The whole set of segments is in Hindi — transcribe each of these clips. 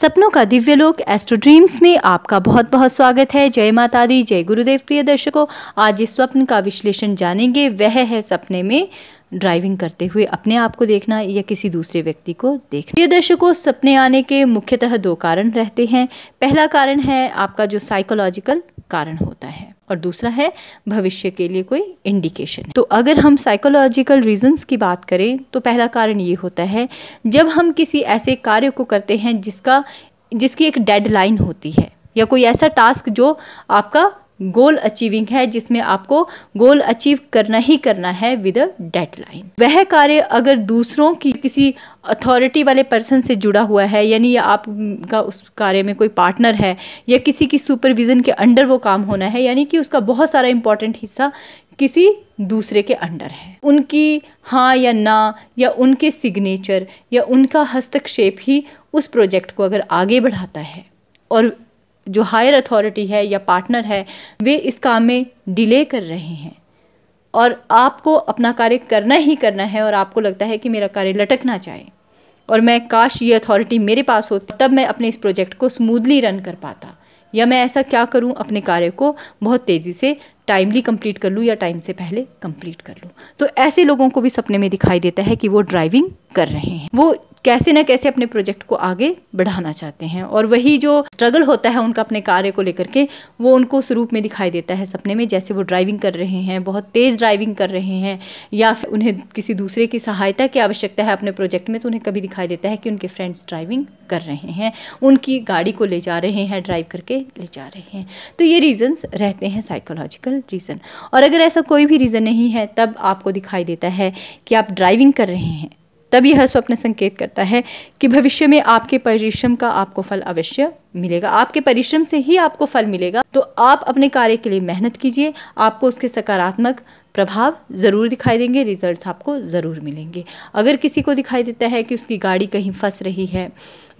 सपनों का दिव्य लोक एस्ट्रो ड्रीम्स में आपका बहुत बहुत स्वागत है जय माता दी जय गुरुदेव प्रिय दर्शकों आज इस स्वप्न का विश्लेषण जानेंगे वह है सपने में ड्राइविंग करते हुए अपने आप को देखना या किसी दूसरे व्यक्ति को देखना प्रिय दर्शकों सपने आने के मुख्यतः दो कारण रहते हैं पहला कारण है आपका जो साइकोलॉजिकल कारण होता है और दूसरा है भविष्य के लिए कोई इंडिकेशन तो अगर हम साइकोलॉजिकल रीजंस की बात करें तो पहला कारण ये होता है जब हम किसी ऐसे कार्य को करते हैं जिसका जिसकी एक डेडलाइन होती है या कोई ऐसा टास्क जो आपका गोल अचीविंग है जिसमें आपको गोल अचीव करना ही करना है विद अ डेडलाइन वह कार्य अगर दूसरों की किसी अथॉरिटी वाले पर्सन से जुड़ा हुआ है यानी या आपका उस कार्य में कोई पार्टनर है या किसी की सुपरविज़न के अंडर वो काम होना है यानी कि उसका बहुत सारा इंपॉर्टेंट हिस्सा किसी दूसरे के अंडर है उनकी हाँ या ना या उनके सिग्नेचर या उनका हस्तक्षेप ही उस प्रोजेक्ट को अगर आगे बढ़ाता है और जो हायर अथॉरिटी है या पार्टनर है वे इस काम में डिले कर रहे हैं और आपको अपना कार्य करना ही करना है और आपको लगता है कि मेरा कार्य लटकना चाहे और मैं काश ये अथॉरिटी मेरे पास होती तब मैं अपने इस प्रोजेक्ट को स्मूदली रन कर पाता या मैं ऐसा क्या करूं अपने कार्य को बहुत तेज़ी से टाइमली कंप्लीट कर लूं या टाइम से पहले कंप्लीट कर लूं तो ऐसे लोगों को भी सपने में दिखाई देता है कि वो ड्राइविंग कर रहे हैं वो कैसे ना कैसे अपने प्रोजेक्ट को आगे बढ़ाना चाहते हैं और वही जो स्ट्रगल होता है उनका अपने कार्य को लेकर के वो उनको उस रूप में दिखाई देता है सपने में जैसे वो ड्राइविंग कर रहे हैं बहुत तेज़ ड्राइविंग कर रहे हैं या उन्हें किसी दूसरे की सहायता की आवश्यकता है अपने प्रोजेक्ट में तो उन्हें कभी दिखाई देता है कि उनके फ्रेंड्स ड्राइविंग कर रहे हैं उनकी गाड़ी को ले जा रहे हैं ड्राइव करके ले जा रहे हैं तो ये रीज़न्स रहते हैं साइकोलॉजिकल रीज़न और अगर ऐसा कोई भी रीज़न नहीं है तब आपको दिखाई देता है कि आप ड्राइविंग कर रहे हैं तब यह स्वप्न संकेत करता है कि भविष्य में आपके परिश्रम का आपको फल अवश्य मिलेगा आपके परिश्रम से ही आपको फल मिलेगा तो आप अपने कार्य के लिए मेहनत कीजिए आपको उसके सकारात्मक प्रभाव ज़रूर दिखाई देंगे रिजल्ट्स आपको ज़रूर मिलेंगे अगर किसी को दिखाई देता है कि उसकी गाड़ी कहीं फंस रही है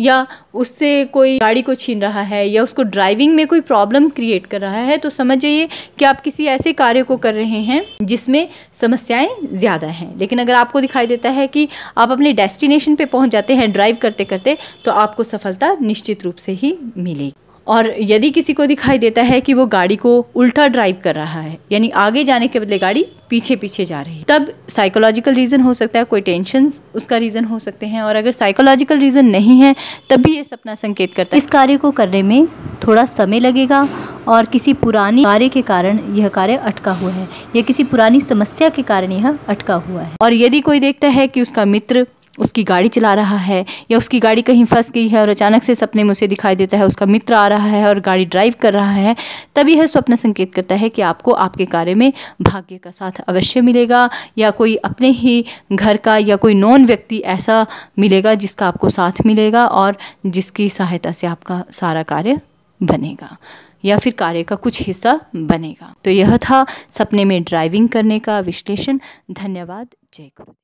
या उससे कोई गाड़ी को छीन रहा है या उसको ड्राइविंग में कोई प्रॉब्लम क्रिएट कर रहा है तो समझ जाइए कि आप किसी ऐसे कार्य को कर रहे हैं जिसमें समस्याएं ज़्यादा हैं लेकिन अगर आपको दिखाई देता है कि आप अपने डेस्टिनेशन पे पहुंच जाते हैं ड्राइव करते करते तो आपको सफलता निश्चित रूप से ही मिलेगी और यदि किसी को दिखाई देता है कि वो गाड़ी को उल्टा ड्राइव कर रहा है यानी आगे जाने के बदले गाड़ी पीछे पीछे जा रही है तब साइकोलॉजिकल रीज़न हो सकता है कोई टेंशन उसका रीज़न हो सकते हैं और अगर साइकोलॉजिकल रीज़न नहीं है तब भी ये सपना संकेत करता है इस कार्य को करने में थोड़ा समय लगेगा और किसी पुरानी कार्य के कारण यह कार्य अटका हुआ है या किसी पुरानी समस्या के कारण यह अटका हुआ है और यदि कोई देखता है कि उसका मित्र उसकी गाड़ी चला रहा है या उसकी गाड़ी कहीं फंस गई है और अचानक से सपने में उसे दिखाई देता है उसका मित्र आ रहा है और गाड़ी ड्राइव कर रहा है तभी यह स्वप्न संकेत करता है कि आपको आपके कार्य में भाग्य का साथ अवश्य मिलेगा या कोई अपने ही घर का या कोई नॉन व्यक्ति ऐसा मिलेगा जिसका आपको साथ मिलेगा और जिसकी सहायता से आपका सारा कार्य बनेगा या फिर कार्य का कुछ हिस्सा बनेगा तो यह था सपने में ड्राइविंग करने का विश्लेषण धन्यवाद जय गुरु